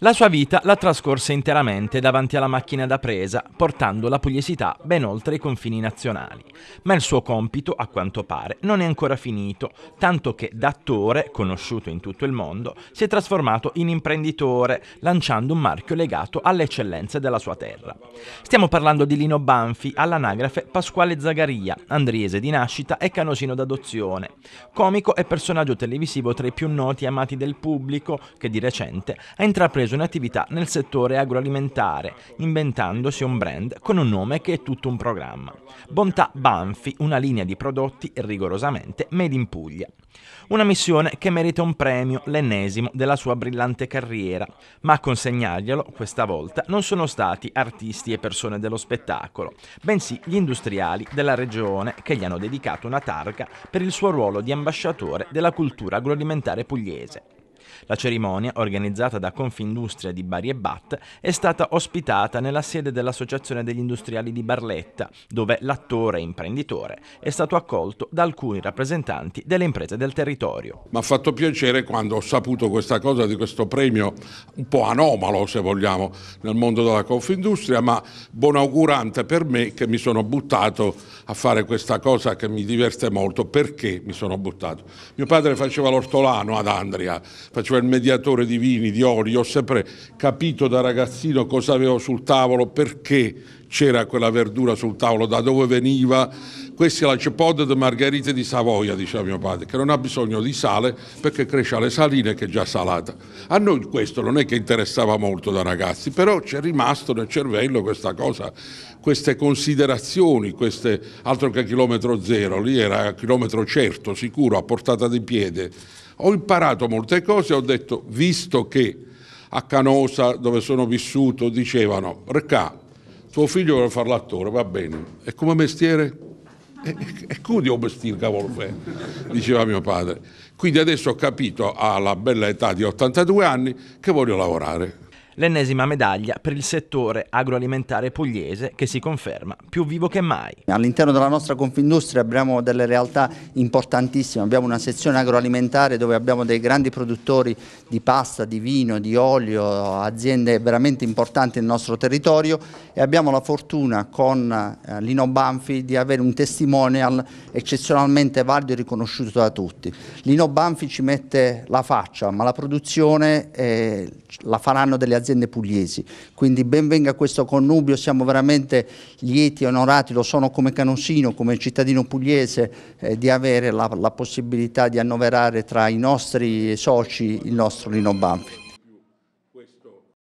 La sua vita la trascorse interamente davanti alla macchina da presa, portando la pugliesità ben oltre i confini nazionali. Ma il suo compito, a quanto pare, non è ancora finito, tanto che da attore, conosciuto in tutto il mondo, si è trasformato in imprenditore, lanciando un marchio legato alle eccellenze della sua terra. Stiamo parlando di Lino Banfi, all'anagrafe Pasquale Zagaria, andriese di nascita e canosino d'adozione. Comico e personaggio televisivo tra i più noti e amati del pubblico, che di recente ha intrapreso un'attività nel settore agroalimentare, inventandosi un brand con un nome che è tutto un programma. Bontà Banfi, una linea di prodotti rigorosamente made in Puglia. Una missione che merita un premio, l'ennesimo della sua brillante carriera, ma a consegnarglielo questa volta non sono stati artisti e persone dello spettacolo, bensì gli industriali della regione che gli hanno dedicato una targa per il suo ruolo di ambasciatore della cultura agroalimentare pugliese. La cerimonia, organizzata da Confindustria di Bari e Bat, è stata ospitata nella sede dell'Associazione degli Industriali di Barletta, dove l'attore imprenditore è stato accolto da alcuni rappresentanti delle imprese del territorio. Mi ha fatto piacere quando ho saputo questa cosa di questo premio un po' anomalo, se vogliamo, nel mondo della Confindustria, ma buonaugurante per me che mi sono buttato a fare questa cosa che mi diverte molto. Perché mi sono buttato? Mio padre faceva l'ortolano ad Andria, faceva cioè il mediatore di vini, di ori, ho sempre capito da ragazzino cosa avevo sul tavolo, perché c'era quella verdura sul tavolo, da dove veniva. Questa è la cipolla di Margherita di Savoia, diceva mio padre, che non ha bisogno di sale perché cresce alle saline che è già salata. A noi questo non è che interessava molto da ragazzi, però ci è rimasto nel cervello questa cosa, queste considerazioni, queste, altro che chilometro zero, lì era chilometro certo, sicuro, a portata di piede. Ho imparato molte cose, ho detto, visto che a Canosa, dove sono vissuto, dicevano, recà, tuo figlio vuole fare l'attore, va bene, e come mestiere? E, e come devo vestire, cavolo, eh, diceva mio padre. Quindi adesso ho capito, alla bella età di 82 anni, che voglio lavorare l'ennesima medaglia per il settore agroalimentare pugliese che si conferma più vivo che mai. All'interno della nostra Confindustria abbiamo delle realtà importantissime, abbiamo una sezione agroalimentare dove abbiamo dei grandi produttori di pasta, di vino, di olio, aziende veramente importanti nel nostro territorio e abbiamo la fortuna con eh, Lino Banfi di avere un testimonial eccezionalmente valido e riconosciuto da tutti. Lino Banfi ci mette la faccia ma la produzione eh, la faranno delle aziende aziende pugliesi. Quindi benvenga questo connubio, siamo veramente lieti e onorati, lo sono come canossino, come cittadino pugliese, eh, di avere la, la possibilità di annoverare tra i nostri soci il nostro Lino Banfi.